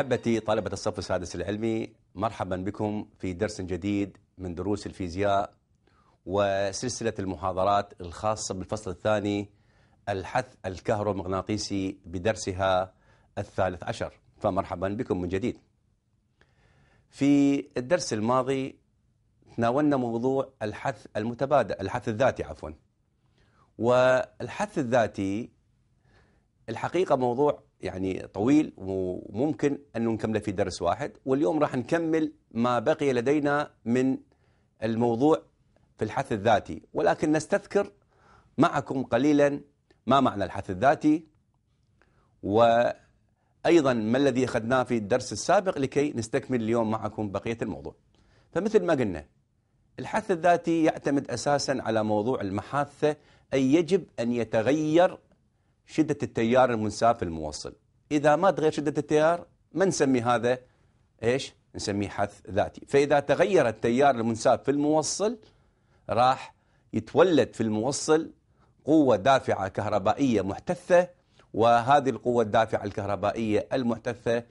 أحبتي طلبة الصف السادس العلمي مرحبا بكم في درس جديد من دروس الفيزياء وسلسلة المحاضرات الخاصة بالفصل الثاني الحث الكهرومغناطيسي بدرسها الثالث عشر فمرحبا بكم من جديد في الدرس الماضي تناولنا موضوع الحث المتبادل الحث الذاتي عفوا والحث الذاتي الحقيقة موضوع يعني طويل وممكن أن نكمله في درس واحد واليوم راح نكمل ما بقي لدينا من الموضوع في الحث الذاتي ولكن نستذكر معكم قليلا ما معنى الحث الذاتي وأيضا ما الذي أخذناه في الدرس السابق لكي نستكمل اليوم معكم بقية الموضوع فمثل ما قلنا الحث الذاتي يعتمد أساسا على موضوع المحاثة أي يجب أن يتغير شدة التيار المنساف في الموصل إذا ما تغير شدة التيار ما نسمي هذا إيش نسميه حث ذاتي فإذا تغير التيار المنساف في الموصل راح يتولد في الموصل قوة دافعة كهربائية محتثة وهذه القوة الدافعة الكهربائية المحتثة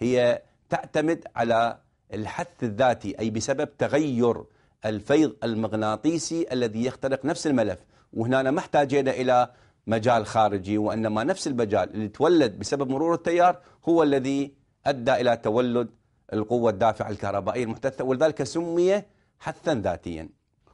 هي تعتمد على الحث الذاتي أي بسبب تغير الفيض المغناطيسي الذي يخترق نفس الملف وهنا ما احتاجينا إلى مجال خارجي وإنما نفس المجال اللي تولد بسبب مرور التيار هو الذي أدى إلى تولد القوة الدافعة الكهربائية المحتثة ولذلك سمي حثا ذاتيا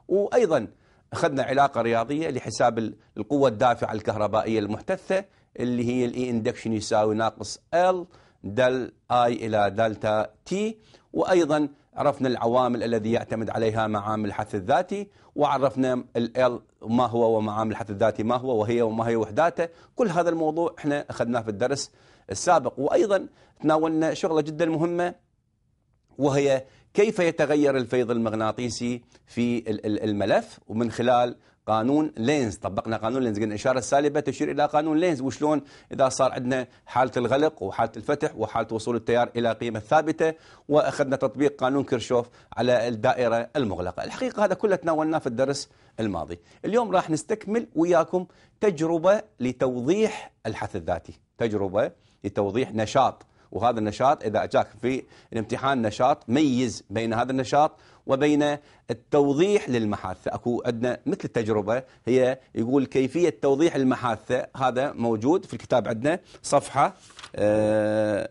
وأيضا أخذنا علاقة رياضية لحساب القوة الدافعة الكهربائية المحتثة اللي هي الإي إندكشن يساوي ناقص ال دل اي الى دلتا تي وايضا عرفنا العوامل الذي يعتمد عليها معامل الحث الذاتي وعرفنا ال ما هو ومعامل الحث الذاتي ما هو وهي وما هي وحداته كل هذا الموضوع احنا اخذناه في الدرس السابق وايضا تناولنا شغله جدا مهمه وهي كيف يتغير الفيض المغناطيسي في الملف ومن خلال قانون لينز طبقنا قانون لينز قلنا الإشارة السالبة تشير إلى قانون لينز وشلون إذا صار عندنا حالة الغلق وحالة الفتح وحالة وصول التيار إلى قيمة ثابتة وأخذنا تطبيق قانون كيرشوف على الدائرة المغلقة الحقيقة هذا كله تناولناه في الدرس الماضي اليوم راح نستكمل وياكم تجربة لتوضيح الحث الذاتي تجربة لتوضيح نشاط وهذا النشاط إذا أجاك في الامتحان نشاط ميز بين هذا النشاط وبين التوضيح للمحاثة أكو عندنا مثل التجربة هي يقول كيفية توضيح المحاثة هذا موجود في الكتاب عندنا صفحة آه،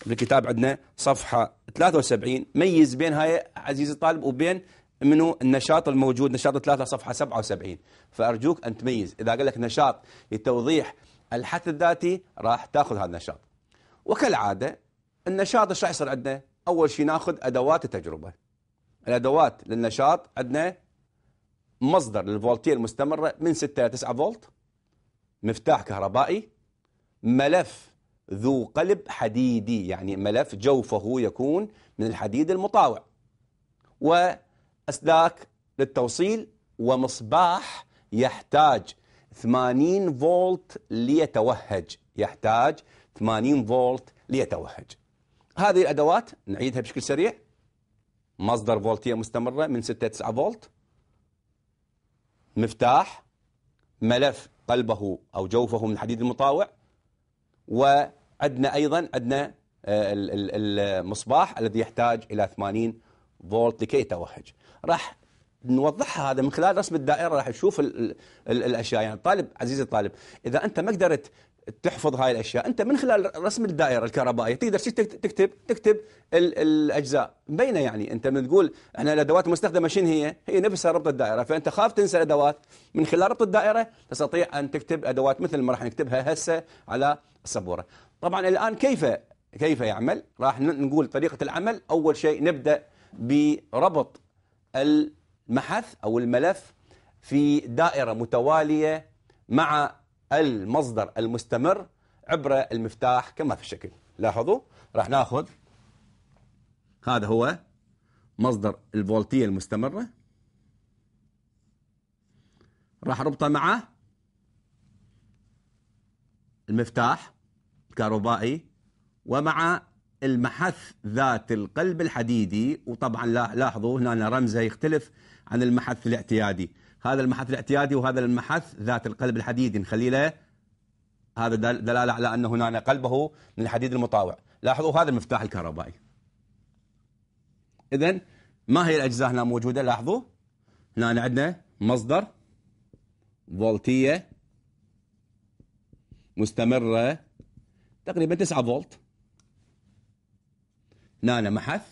في الكتاب عندنا صفحة 73 ميز بين هاي عزيزي الطالب وبين منو النشاط الموجود نشاط ثلاثة صفحة 77 فأرجوك أن تميز إذا قال لك نشاط لتوضيح الحث الذاتي راح تاخذ هذا النشاط وكالعاده النشاط ايش راح يصير عندنا؟ اول شيء ناخذ ادوات التجربه. الادوات للنشاط عندنا مصدر للفولتيه المستمره من 6 الى 9 فولت مفتاح كهربائي ملف ذو قلب حديدي يعني ملف جوفه يكون من الحديد المطاوع واسلاك للتوصيل ومصباح يحتاج 80 فولت ليتوهج يحتاج 80 فولت ليتوهج هذه الأدوات نعيدها بشكل سريع مصدر فولتية مستمرة من 6 9 فولت مفتاح ملف قلبه أو جوفه من حديد المطاوع وعندنا أيضا عندنا آه، المصباح الذي يحتاج إلى 80 فولت لكي يتوهج راح نوضحها هذا من خلال رسم الدائره راح نشوف الاشياء يعني الطالب عزيزي الطالب اذا انت ما قدرت تحفظ هاي الاشياء انت من خلال رسم الدائره الكهربائيه تقدر تكتب تكتب الاجزاء مبينه يعني انت من تقول احنا الادوات المستخدمه شنو هي هي نفسها ربط الدائره فانت خاف تنسى الادوات من خلال ربط الدائره تستطيع ان تكتب ادوات مثل ما راح نكتبها هسه على السبوره طبعا الان كيف كيف يعمل راح نقول طريقه العمل اول شيء نبدا بربط المحث او الملف في دائره متواليه مع المصدر المستمر عبر المفتاح كما في الشكل لاحظوا راح ناخذ هذا هو مصدر الفولتية المستمرة راح اربطه مع المفتاح الكهربائي ومع المحث ذات القلب الحديدي وطبعا لاحظوا هنا رمزه يختلف عن المحث الاعتيادي هذا المحث الاعتيادي وهذا المحث ذات القلب الحديدي نخلي له هذا دلاله على ان هنا قلبه من الحديد المطاوع لاحظوا هذا المفتاح الكهربائي اذا ما هي الاجزاء هنا موجوده لاحظوا هنا عندنا مصدر فولتيه مستمره تقريبا 9 فولت هنا محث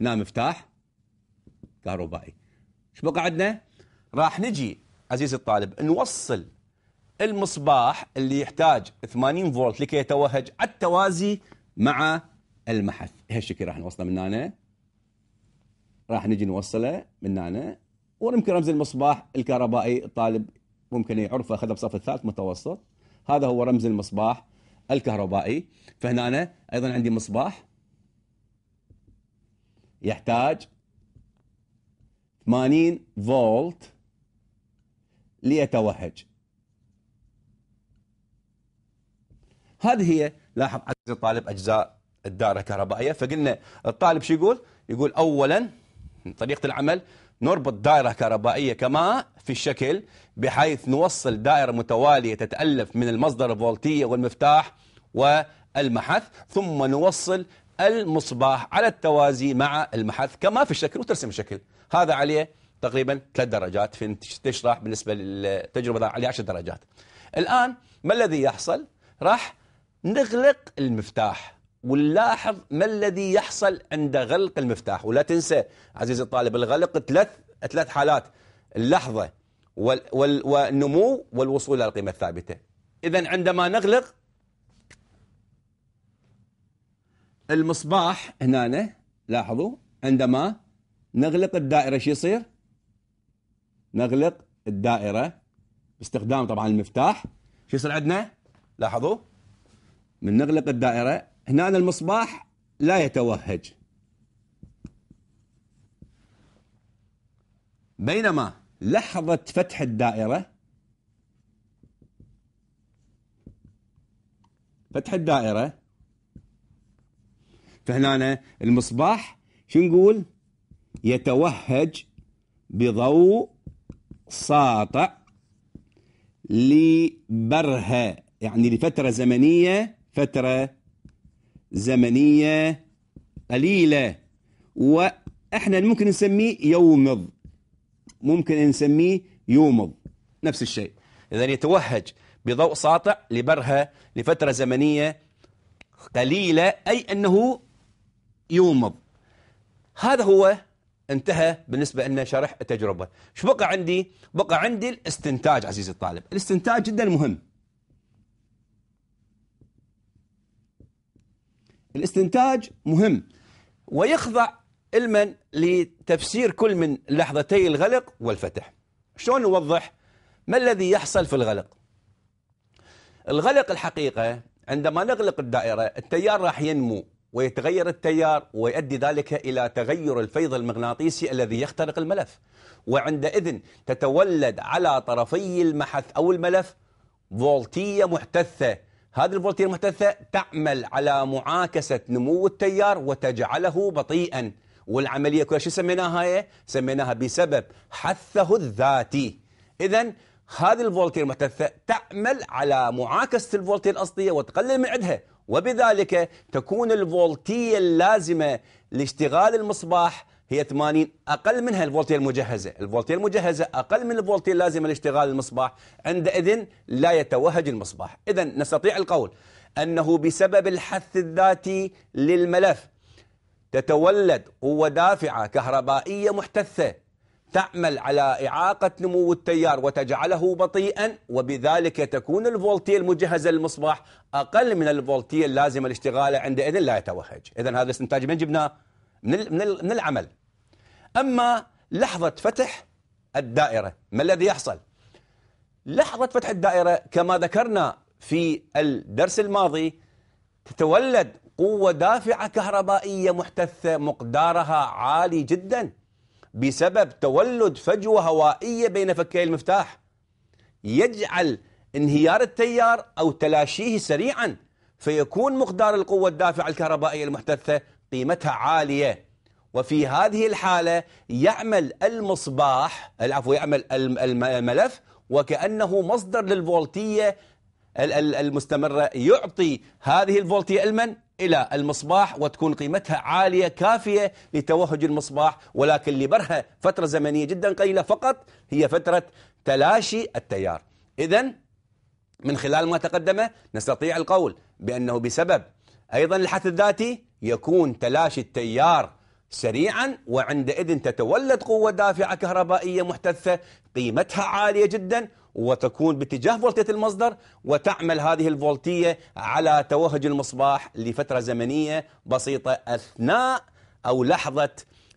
هنا مفتاح كهربائي ايش بقى عندنا راح نجي عزيزي الطالب نوصل المصباح اللي يحتاج 80 فولت لكي يتوهج على التوازي مع المحث هالشكل راح نوصله من هنا راح نجي نوصله من هنا ويمكن رمز المصباح الكهربائي الطالب ممكن يعرفه اخذه بصف الثالث متوسط هذا هو رمز المصباح الكهربائي فهنا أنا ايضا عندي مصباح يحتاج 80 فولت ليتوهج هذه هي لاحظ عزيز الطالب أجزاء الدائرة الكهربائية فقلنا الطالب شو يقول يقول أولا طريقة العمل نربط دائرة كهربائية كما في الشكل بحيث نوصل دائرة متوالية تتألف من المصدر الفولتية والمفتاح والمحث ثم نوصل المصباح على التوازي مع المحث كما في الشكل وترسم الشكل هذا عليه تقريبا ثلاث درجات في تشرح بالنسبة للتجربة عليه 10 درجات الآن ما الذي يحصل راح نغلق المفتاح ونلاحظ ما الذي يحصل عند غلق المفتاح ولا تنسى عزيزي الطالب الغلق ثلاث ثلاث حالات اللحظة وال وال والنمو والوصول إلى القيمة الثابتة إذا عندما نغلق المصباح هنا لاحظوا عندما نغلق الدائره شو يصير؟ نغلق الدائره باستخدام طبعا المفتاح شو يصير عندنا؟ لاحظوا من نغلق الدائره هنا المصباح لا يتوهج بينما لحظه فتح الدائره فتح الدائره فهنا المصباح شو نقول؟ يتوهج بضوء ساطع لبرهة يعني لفترة زمنية فترة زمنية قليلة وإحنا ممكن نسميه يومض ممكن نسميه يومض نفس الشيء إذا يتوهج بضوء ساطع لبرهة لفترة زمنية قليلة أي أنه يومض هذا هو انتهى بالنسبة لنا شرح التجربة شو بقى عندي؟ بقى عندي الاستنتاج عزيزي الطالب الاستنتاج جدا مهم الاستنتاج مهم ويخضع المن لتفسير كل من لحظتي الغلق والفتح شلون نوضح ما الذي يحصل في الغلق الغلق الحقيقة عندما نغلق الدائرة التيار راح ينمو ويتغير التيار ويؤدي ذلك إلى تغير الفيض المغناطيسي الذي يخترق الملف وعندئذ تتولد على طرفي المحث أو الملف فولتية محتثة هذه الفولتية المحتثة تعمل على معاكسة نمو التيار وتجعله بطيئا والعملية كلها شو سميناها هي؟ سميناها بسبب حثه الذاتي إذا هذه الفولتية المحتثة تعمل على معاكسة الفولتية الأصلية وتقلل من عندها وبذلك تكون الفولتية اللازمة لاشتغال المصباح هي 80 أقل منها الفولتية المجهزة الفولتية المجهزة أقل من الفولتية اللازمة لاشتغال المصباح عندئذ لا يتوهج المصباح إذا نستطيع القول أنه بسبب الحث الذاتي للملف تتولد قوة دافعة كهربائية محتثة تعمل على إعاقة نمو التيار وتجعله بطيئا وبذلك تكون الفولتية المجهزة للمصباح أقل من الفولتية اللازمة لاشتغاله عندئذ لا يتوهج إذا هذا الاستنتاج من جبناه من, من العمل أما لحظة فتح الدائرة ما الذي يحصل لحظة فتح الدائرة كما ذكرنا في الدرس الماضي تتولد قوة دافعة كهربائية محتثة مقدارها عالي جداً بسبب تولد فجوة هوائية بين فكي المفتاح يجعل انهيار التيار أو تلاشيه سريعا فيكون مقدار القوة الدافعة الكهربائية المحتثة قيمتها عالية وفي هذه الحالة يعمل المصباح العفو يعمل الملف وكأنه مصدر للفولتية المستمرة يعطي هذه الفولتية لمن؟ إلى المصباح وتكون قيمتها عالية كافية لتوهج المصباح ولكن لبرها فترة زمنية جدا قليلة فقط هي فترة تلاشي التيار إذا من خلال ما تقدم نستطيع القول بأنه بسبب أيضا الحث الذاتي يكون تلاشي التيار سريعا وعندئذ تتولد قوة دافعة كهربائية محتثة قيمتها عالية جدا وتكون باتجاه فولتية المصدر وتعمل هذه الفولتية على توهج المصباح لفترة زمنية بسيطة أثناء أو لحظة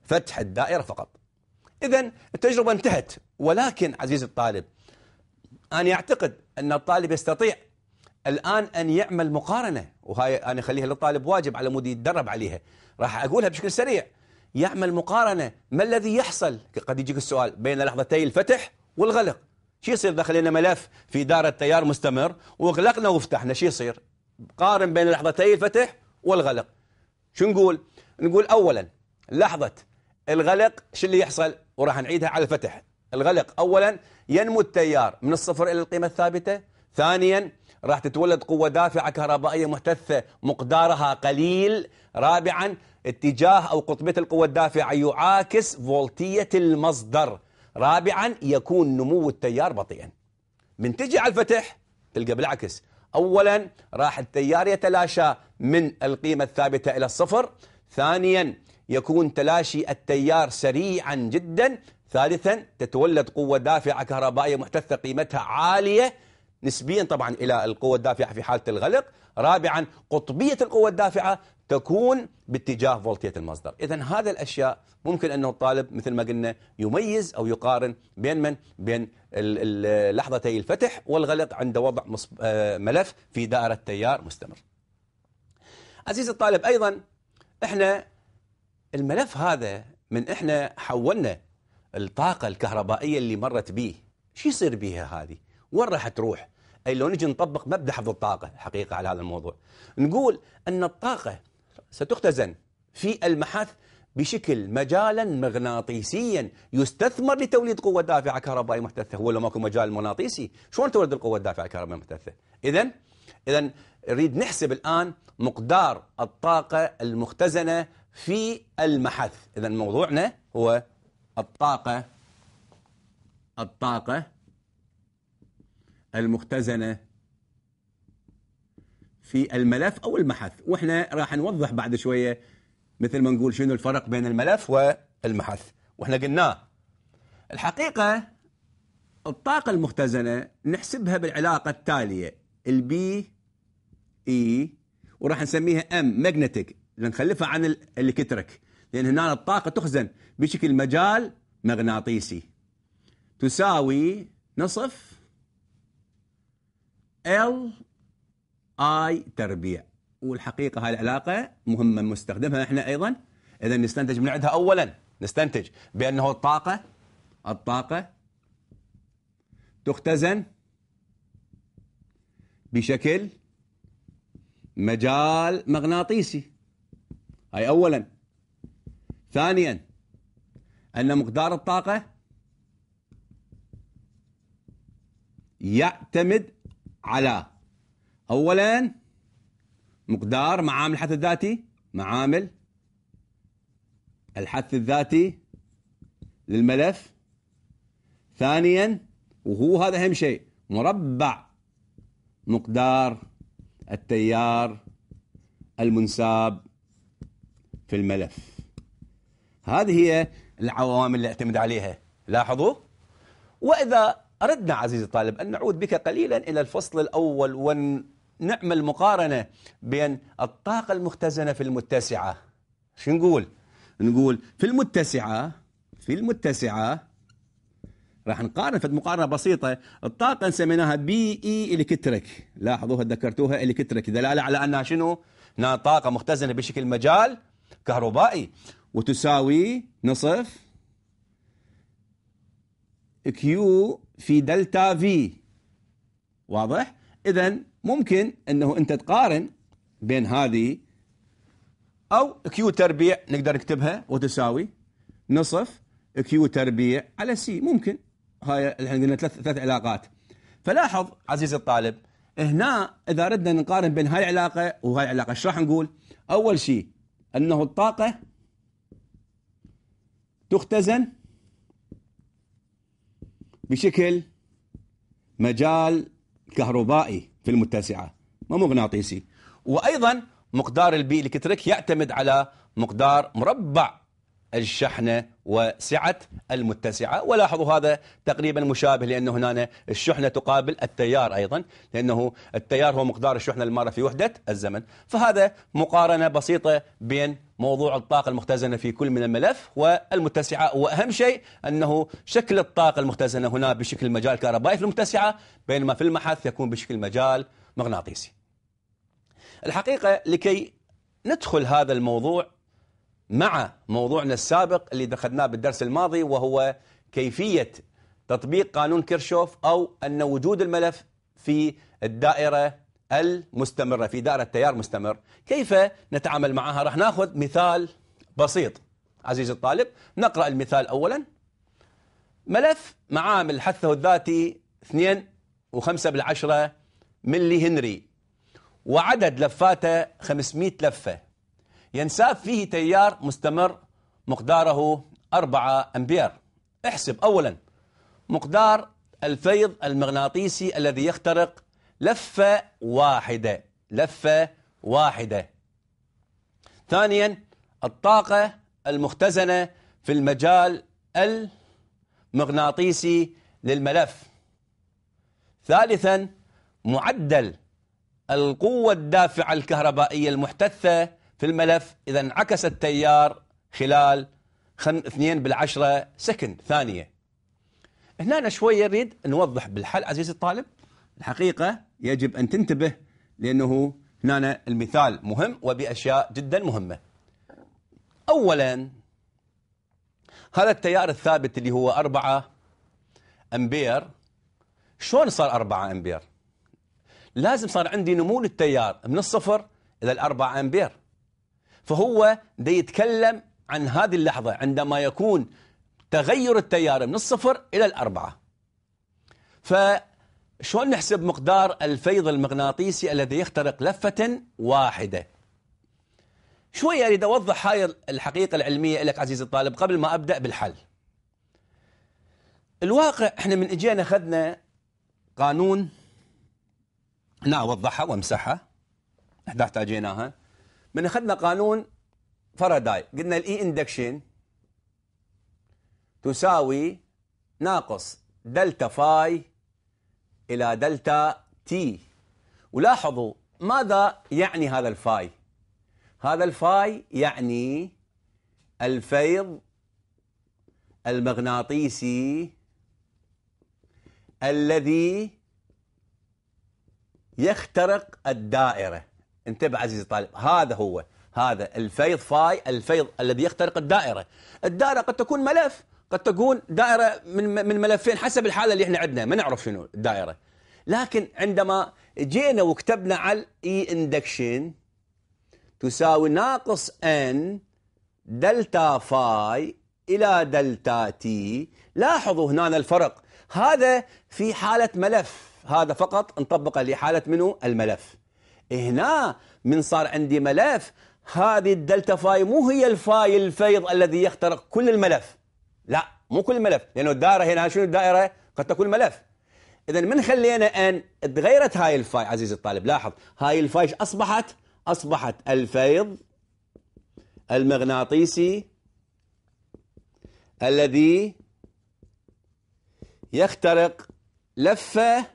فتح الدائرة فقط إذا التجربة انتهت ولكن عزيزي الطالب أنا أعتقد أن الطالب يستطيع الآن أن يعمل مقارنة وهي أنا أخليها للطالب واجب على مود يتدرب عليها راح أقولها بشكل سريع يعمل مقارنة ما الذي يحصل قد يجيك السؤال بين لحظتي الفتح والغلق شو يصير دخلنا ملف في دار التيار مستمر وغلقنا وفتحنا شو يصير قارن بين لحظتي الفتح والغلق شو نقول نقول اولا لحظه الغلق شو اللي يحصل وراح نعيدها على الفتح الغلق اولا ينمو التيار من الصفر الى القيمه الثابته ثانيا راح تتولد قوة دافعة كهربائية محتثة مقدارها قليل رابعا اتجاه أو قطبية القوة الدافعة يعاكس فولتية المصدر رابعا يكون نمو التيار بطيئا من تجي على الفتح تلقى بالعكس اولا راح التيار يتلاشى من القيمه الثابته الى الصفر ثانيا يكون تلاشي التيار سريعا جدا ثالثا تتولد قوه دافعه كهربائيه محتثه قيمتها عاليه نسبيا طبعا الى القوه الدافعه في حاله الغلق رابعا قطبيه القوه الدافعه تكون باتجاه فولتية المصدر إذا هذا الأشياء ممكن أنه الطالب مثل ما قلنا يميز أو يقارن بين من بين لحظتي الفتح والغلق عند وضع آه، ملف في دائرة تيار مستمر عزيزي الطالب أيضا إحنا الملف هذا من إحنا حولنا الطاقة الكهربائية اللي مرت به شو يصير بها هذه وين راح تروح أي لو نجي نطبق مبدأ حفظ الطاقة حقيقة على هذا الموضوع نقول أن الطاقة ستختزن في المحث بشكل مجالا مغناطيسيا يستثمر لتوليد قوة دافعة كهربائية محتثة هو لو ماكو مجال مغناطيسي شلون تولد القوة الدافعة الكهربائية المحدثه إذا إذا نريد نحسب الآن مقدار الطاقة المختزنة في المحث إذا موضوعنا هو الطاقة الطاقة المختزنة في الملف او المحث واحنا راح نوضح بعد شويه مثل ما نقول شنو الفرق بين الملف والمحث واحنا قلناه الحقيقه الطاقه المختزنه نحسبها بالعلاقه التاليه البي اي e، وراح نسميها ام ماجنتيك لنخلفها عن الكترك لان هنا الطاقه تخزن بشكل مجال مغناطيسي تساوي نصف ال اي تربيع والحقيقه هاي العلاقه مهمه نستخدمها احنا ايضا اذا نستنتج من عندها اولا نستنتج بانه الطاقه الطاقه تختزن بشكل مجال مغناطيسي هاي اولا ثانيا ان مقدار الطاقه يعتمد على اولا مقدار معامل الحث الذاتي معامل الحث الذاتي للملف ثانيا وهو هذا اهم شيء مربع مقدار التيار المنساب في الملف هذه هي العوامل اللي اعتمد عليها لاحظوا واذا اردنا عزيزي الطالب ان نعود بك قليلا الى الفصل الاول ون نعمل مقارنة بين الطاقة المختزنة في المتسعة شو نقول؟ نقول في المتسعة في المتسعة راح نقارن في مقارنة بسيطة الطاقة سميناها بي اي الكتريك لاحظوها ذكرتوها الكتريك دلالة على انها شنو؟ انها طاقة مختزنة بشكل مجال كهربائي وتساوي نصف كيو في دلتا في واضح؟ اذا ممكن انه انت تقارن بين هذه او كيو تربيع نقدر نكتبها وتساوي نصف كيو تربيع على سي ممكن هاي الحين قلنا ثلاث ثلاث علاقات فلاحظ عزيزي الطالب هنا اذا ردنا نقارن بين هاي العلاقه وهاي العلاقه ايش راح نقول؟ اول شيء انه الطاقه تختزن بشكل مجال كهربائي في ما مغناطيسي وأيضا مقدار البي الكتريك يعتمد على مقدار مربع الشحنة وسعة المتسعة ولاحظوا هذا تقريبا مشابه لأن هنا الشحنة تقابل التيار أيضا لأنه التيار هو مقدار الشحنة المارة في وحدة الزمن فهذا مقارنة بسيطة بين موضوع الطاقة المختزنة في كل من الملف والمتسعة وأهم شيء أنه شكل الطاقة المختزنة هنا بشكل مجال كهربائي في المتسعة بينما في المحث يكون بشكل مجال مغناطيسي الحقيقة لكي ندخل هذا الموضوع مع موضوعنا السابق اللي دخلناه بالدرس الماضي وهو كيفية تطبيق قانون كيرشوف أو أن وجود الملف في الدائرة المستمرة في دائرة تيار مستمر كيف نتعامل معها راح ناخذ مثال بسيط عزيزي الطالب نقرأ المثال أولا ملف معامل حثه الذاتي 2 و5 بالعشرة ملي هنري وعدد لفاته 500 لفة ينساب فيه تيار مستمر مقداره 4 أمبير احسب أولا مقدار الفيض المغناطيسي الذي يخترق لفة واحدة لفة واحدة ثانيا الطاقة المختزنة في المجال المغناطيسي للملف ثالثا معدل القوة الدافعة الكهربائية المحتثة في الملف إذا انعكس التيار خلال خم... اثنين بالعشرة سكن ثانية هنا شوي نريد نوضح بالحل عزيزي الطالب الحقيقة يجب أن تنتبه لأنه هنا المثال مهم وبأشياء جدا مهمة أولا هذا التيار الثابت اللي هو 4 أمبير شلون صار 4 أمبير لازم صار عندي نمو للتيار من الصفر إلى الأربعة أمبير فهو ده يتكلم عن هذه اللحظة عندما يكون تغير التيار من الصفر إلى الأربعة فشون نحسب مقدار الفيض المغناطيسي الذي يخترق لفة واحدة شوية أريد أوضح هاي الحقيقة العلمية لك عزيزي الطالب قبل ما أبدأ بالحل الواقع احنا من اجينا اخذنا قانون هنا اوضحها وامسحها احنا احتاجيناها من اخذنا قانون فاراداي قلنا الاي اندكشن تساوي ناقص دلتا فاي الى دلتا تي ولاحظوا ماذا يعني هذا الفاي هذا الفاي يعني الفيض المغناطيسي الذي يخترق الدائره انتبه عزيزي الطالب هذا هو هذا الفيض فاي الفيض الذي يخترق الدائرة الدائرة قد تكون ملف قد تكون دائرة من من ملفين حسب الحالة اللي احنا عندنا ما نعرف شنو الدائرة لكن عندما جينا وكتبنا على الاي اندكشن تساوي ناقص ان دلتا فاي الى دلتا تي لاحظوا هنا الفرق هذا في حالة ملف هذا فقط نطبقه لحالة منه الملف هنا من صار عندي ملف هذه الدلتا فاي مو هي الفاي الفيض الذي يخترق كل الملف لا مو كل الملف لانه الدائره هنا شنو الدائره قد تكون ملف اذا من خلينا ان تغيرت هاي الفاي عزيزي الطالب لاحظ هاي الفاي اصبحت اصبحت الفيض المغناطيسي الذي يخترق لفه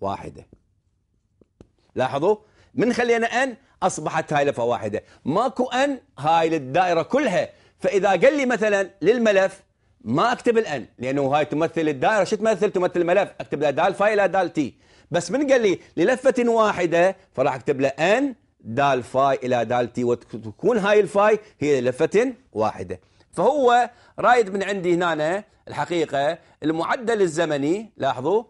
واحده لاحظوا من خلينا ان اصبحت هاي لفه واحده ماكو ان هاي للدائره كلها فاذا قال لي مثلا للملف ما اكتب الان لانه هاي تمثل الدائره شو تمثل تمثل الملف اكتب له دال فاي الى دال تي بس من قال لي للفه واحده فراح اكتب له ان دال فاي الى دال تي وتكون هاي الفاي هي للفه واحده فهو رايد من عندي هنا الحقيقه المعدل الزمني لاحظوا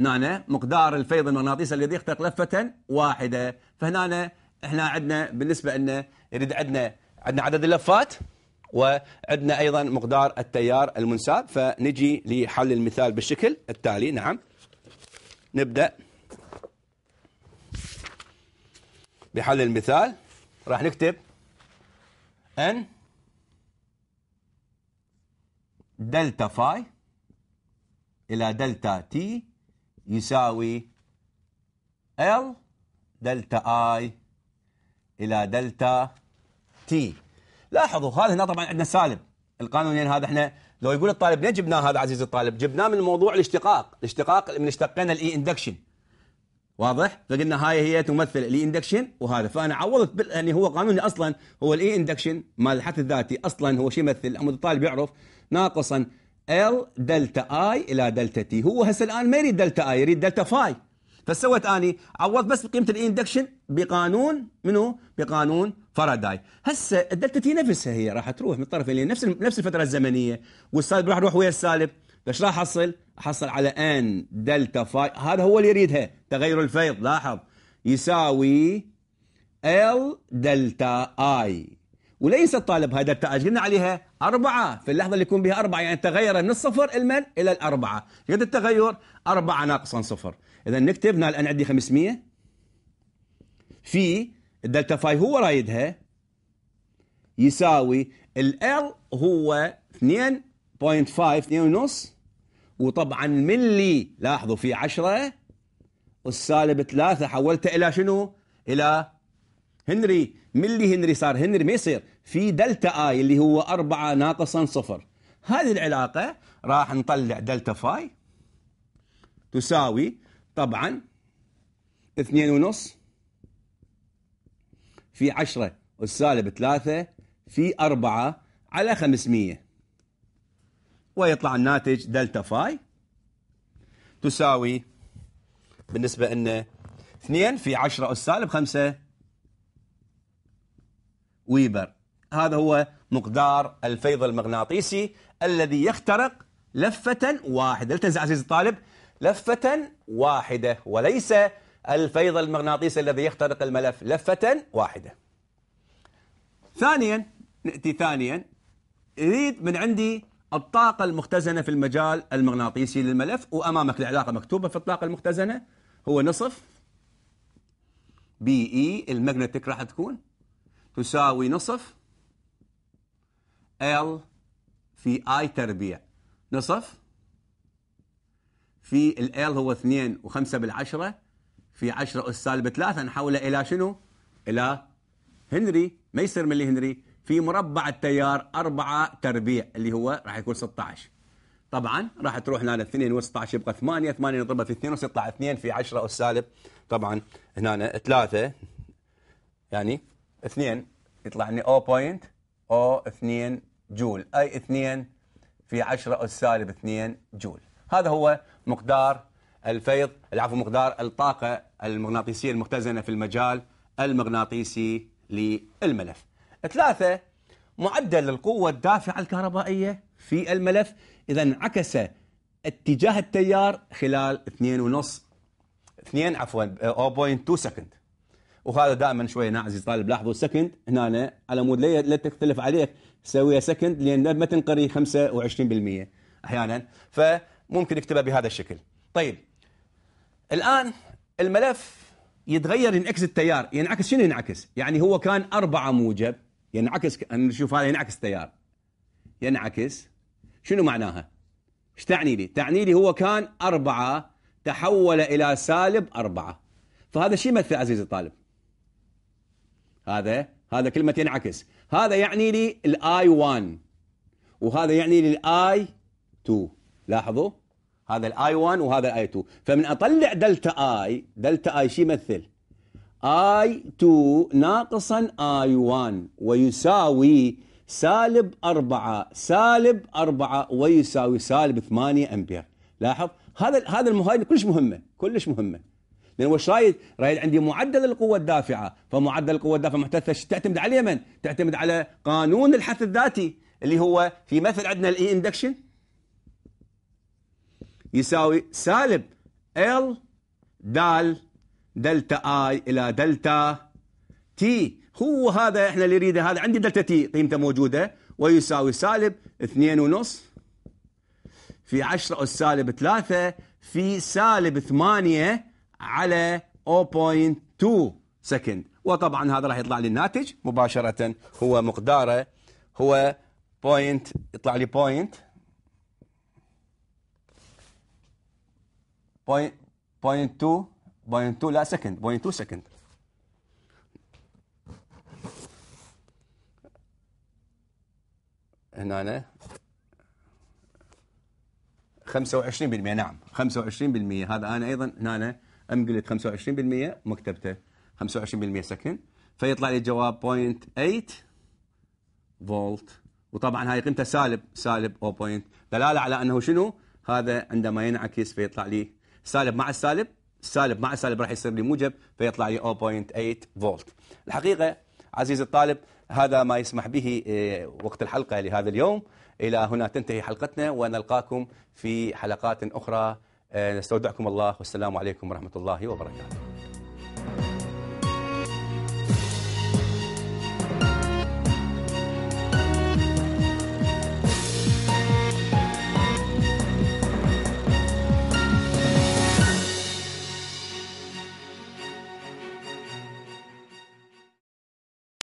هنا مقدار الفيض المغناطيسي الذي يخترق لفة واحدة فهنا احنا عندنا بالنسبة لنا يريد عندنا عندنا عدد اللفات وعندنا أيضا مقدار التيار المنساب فنجي لحل المثال بالشكل التالي نعم نبدأ بحل المثال راح نكتب ان دلتا فاي الى دلتا تي يساوي L دلتا I إلى دلتا T لاحظوا هذا هنا طبعا عندنا سالب القانونين هذا احنا لو يقول الطالب ليش جبناه هذا عزيزي الطالب جبناه من موضوع الاشتقاق الاشتقاق من اشتقينا الاي اندكشن واضح فقلنا هاي هي تمثل الاي اندكشن وهذا فانا عوضت بال... يعني هو قانوني اصلا هو الاي اندكشن مال الحث الذاتي اصلا هو شو يمثل الطالب يعرف ناقصا ال دلتا اي الى دلتا تي هو هسه الان ما يريد دلتا اي يريد دلتا فاي فسويت اني عوضت بس بقيمه الاندكشن بقانون منو بقانون فاراداي هسه الدلتا تي نفسها هي راح تروح من الطرفين لنفس نفس نفس الفتره الزمنيه والسالب راح يروح ويا السالب ايش راح احصل احصل على ان دلتا فاي هذا هو اللي يريدها تغير الفيض لاحظ يساوي ال دلتا اي وليس الطالب هذا قلنا عليها أربعة في اللحظة اللي يكون بها أربعة يعني تغير من الصفر المن إلى الأربعة قد التغير أربعة ناقصا صفر إذا نكتب نال أنا عندي 500 في الدلتا فاي هو رايدها يساوي ال هو 2.5 ونص وطبعا ملي لاحظوا في 10 والسالب 3 حولته إلى شنو؟ إلى هنري ملي هنري صار هنري ما يصير في دلتا اي اللي هو 4 ناقصا صفر هذه العلاقه راح نطلع دلتا فاي تساوي طبعا اثنين ونص في عشرة والسالب ثلاثة في أربعة على خمسمية ويطلع الناتج دلتا فاي تساوي بالنسبة لنا اثنين في عشرة والسالب خمسة ويبر هذا هو مقدار الفيض المغناطيسي الذي يخترق لفة واحدة التزم عزيزي الطالب لفة واحدة وليس الفيض المغناطيسي الذي يخترق الملف لفة واحدة ثانيا نأتي ثانيا يريد من عندي الطاقة المختزنة في المجال المغناطيسي للملف وأمامك العلاقة مكتوبة في الطاقة المختزنة هو نصف بي إي e، المغناطيك راح تكون تساوي نصف ال في اي تربيع نصف في ال هو 2 و5 بالعشرة في 10 اس سالب 3 نحوله الى شنو؟ الى هنري ما يصير ملي هنري في مربع التيار 4 تربيع اللي هو راح يكون 16 طبعا راح تروح هنا 2 و16 يبقى 8 8 نضربها في 2 و6 2 في 10 اس سالب طبعا هنا 3 يعني 2 يطلع لنا 0.3 او 2 جول اي 2 في 10 اس سالب 2 جول هذا هو مقدار الفيض العفو مقدار الطاقه المغناطيسيه المختزنه في المجال المغناطيسي للملف ثلاثة معدل القوة الدافعة الكهربائية في الملف إذا انعكس اتجاه التيار خلال 2.5 2 عفوا 0.2 سكند وهذا دائما شويه ناعز طالب لاحظوا سكند هنا على مود لا تختلف عليك سويها سكند لان ما تنقري 25% احيانا فممكن اكتبها بهذا الشكل طيب الان الملف يتغير ينعكس التيار ينعكس شنو ينعكس يعني هو كان أربعة موجب ينعكس نشوف هذا ينعكس تيار ينعكس شنو معناها ايش تعني لي تعني لي هو كان أربعة تحول إلى سالب أربعة فهذا شيء يمثل عزيزي الطالب هذا هذا كلمه ينعكس هذا يعني لي الاي 1 وهذا يعني لي الاي 2 لاحظوا هذا الاي 1 وهذا الاي 2 فمن اطلع دلتا اي دلتا اي شو يمثل اي 2 ناقصا اي 1 ويساوي سالب 4 سالب 4 ويساوي سالب 8 امبير لاحظ هذا هذا المهايد كلش مهمه كلش مهمه لان وش رايد؟ رايد عندي معدل القوه الدافعه فمعدل القوه الدافعه محتاج تعتمد على من تعتمد على قانون الحث الذاتي اللي هو في مثل عندنا الاي اندكشن e يساوي سالب ال دال دلتا اي الى دلتا تي هو هذا احنا اللي نريده هذا عندي دلتا تي قيمته موجوده ويساوي سالب اثنين ونص في 10 أس سالب ثلاثة في سالب ثمانية على 0.2 سكند وطبعا هذا راح يطلع لي الناتج مباشرة هو مقداره هو بوينت يطلع لي بوينت بوينت بوينت 2 بوينت 2 لا سكند بوينت 2 سكند هنا أنا 25% نعم 25% هذا انا ايضا هنا أنا أم قلت 25% مكتبته 25% سكن فيطلع لي جواب 0.8 فولت وطبعا هاي قيمته سالب سالب 0. دلاله على انه شنو؟ هذا عندما ينعكس فيطلع لي سالب مع السالب سالب مع السالب راح يصير لي موجب فيطلع لي 0.8 فولت. الحقيقه عزيزي الطالب هذا ما يسمح به آه، وقت الحلقه لهذا اليوم الى هنا تنتهي حلقتنا ونلقاكم في حلقات اخرى آه، نستودعكم الله والسلام عليكم ورحمة الله وبركاته